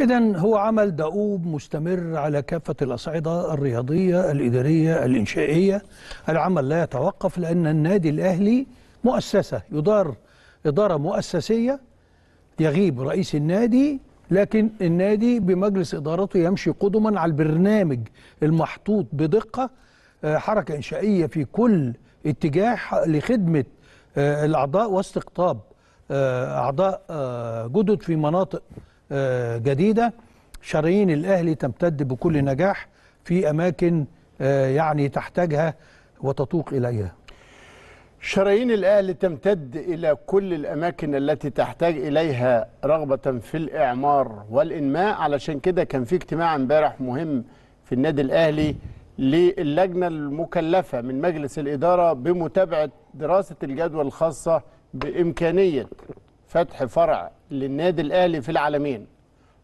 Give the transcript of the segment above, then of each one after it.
إذا هو عمل دؤوب مستمر على كافة الأصعدة الرياضية الإدارية الإنشائية العمل لا يتوقف لأن النادي الأهلي مؤسسة يدار إدارة مؤسسية يغيب رئيس النادي لكن النادي بمجلس إدارته يمشي قدما على البرنامج المحطوط بدقة آه، حركة إنشائية في كل اتجاه لخدمة آه، الأعضاء واستقطاب آه، أعضاء جدد في مناطق آه، جديدة شرايين الأهلي تمتد بكل نجاح في أماكن آه، يعني تحتاجها وتتوق إليها شرايين الأهلي تمتد إلى كل الأماكن التي تحتاج إليها رغبة في الإعمار والإنماء علشان كده كان في اجتماع امبارح مهم في النادي الأهلي للجنة المكلفة من مجلس الإدارة بمتابعة دراسة الجدوى الخاصة بإمكانية فتح فرع للنادي الاهلي في العالمين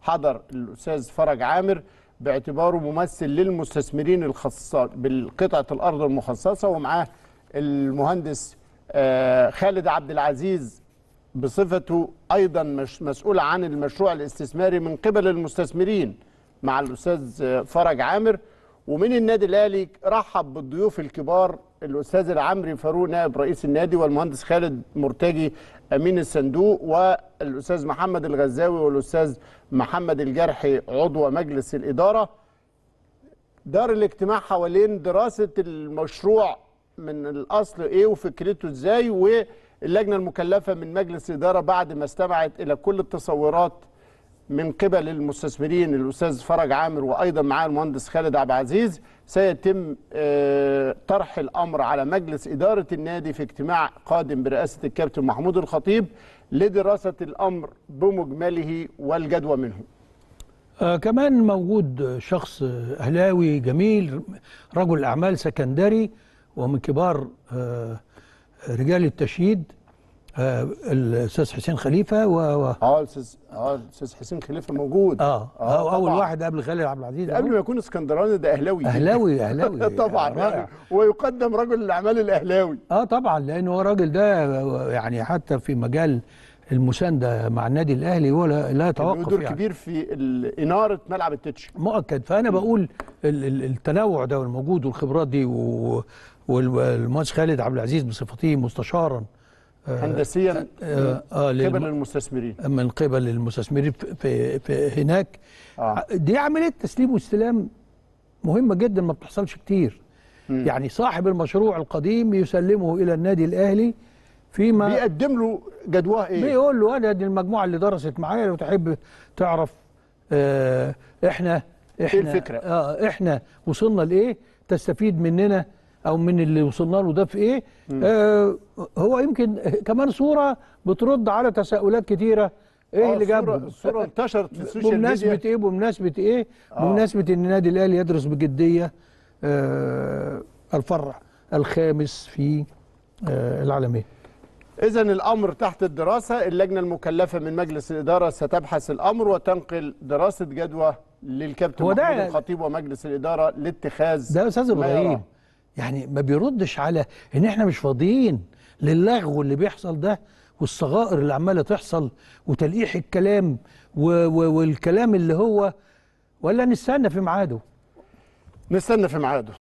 حضر الاستاذ فرج عامر باعتباره ممثل للمستثمرين الخاصة بالقطعه الارض المخصصه ومعاه المهندس آه، خالد عبد العزيز بصفته ايضا مش مسؤول عن المشروع الاستثماري من قبل المستثمرين مع الاستاذ آه، فرج عامر ومن النادي الاهلي رحب بالضيوف الكبار الاستاذ العمري فاروق نائب رئيس النادي والمهندس خالد مرتجي امين الصندوق والاستاذ محمد الغزاوي والاستاذ محمد الجرحي عضو مجلس الاداره دار الاجتماع حوالين دراسه المشروع من الاصل ايه وفكرته ازاي واللجنه المكلفه من مجلس الاداره بعد ما استمعت الى كل التصورات من قبل المستثمرين الاستاذ فرج عامر وايضا معاه المهندس خالد عبد العزيز سيتم آه، طرح الامر على مجلس اداره النادي في اجتماع قادم برئاسه الكابتن محمود الخطيب لدراسه الامر بمجمله والجدوى منه. آه كمان موجود شخص اهلاوي جميل رجل اعمال سكندري ومن كبار آه رجال التشييد آه، الاستاذ حسين خليفه و اه الاستاذ اه الاستاذ حسين خليفه موجود اه, آه, آه اول واحد قبل خالد عبد العزيز قبل ما يكون اسكندراني ده اهلاوي اهلاوي اهلاوي طبعا آه، يعني. رائع. ويقدم رجل الاعمال الاهلاوي اه طبعا لان هو الراجل ده يعني حتى في مجال المسانده مع النادي الاهلي هو لا يتوقف دور يعني. كبير في اناره ملعب التتش مؤكد فانا بقول التنوع ده والموجود والخبرات دي والمهندس خالد عبد العزيز بصفته مستشارا هندسيا آه،, آه قبل المستثمرين من قبل المستثمرين في, في هناك آه. دي عمليه تسليم واستلام مهمه جدا ما بتحصلش كتير م. يعني صاحب المشروع القديم يسلمه الى النادي الاهلي فيما بيقدم له جدواه ايه بيقول له انا دي المجموعه اللي درست معايا لو تحب تعرف آه احنا إيه احنا ايه الفكره اه احنا وصلنا لايه تستفيد مننا او من اللي وصلنا له ده في ايه آه هو يمكن كمان صوره بترد على تساؤلات كتيره ايه آه، اللي جاب الصوره انتشرت في السوشيال ميديا بمناسبه ايه بمناسبه ايه آه. بمناسبه ان النادي الاهلي يدرس بجديه آه الفرع الخامس في آه العالميه إذا الأمر تحت الدراسة اللجنة المكلفة من مجلس الإدارة ستبحث الأمر وتنقل دراسة جدوى للكابتن محمود الخطيب ومجلس الإدارة لاتخاذ ده يا أستاذ إبراهيم يعني ما بيردش على ان احنا مش فاضيين للغو اللي بيحصل ده والصغائر اللي عماله تحصل وتلقيح الكلام و و والكلام اللي هو ولا نستنى في ميعاده نستنى في ميعاده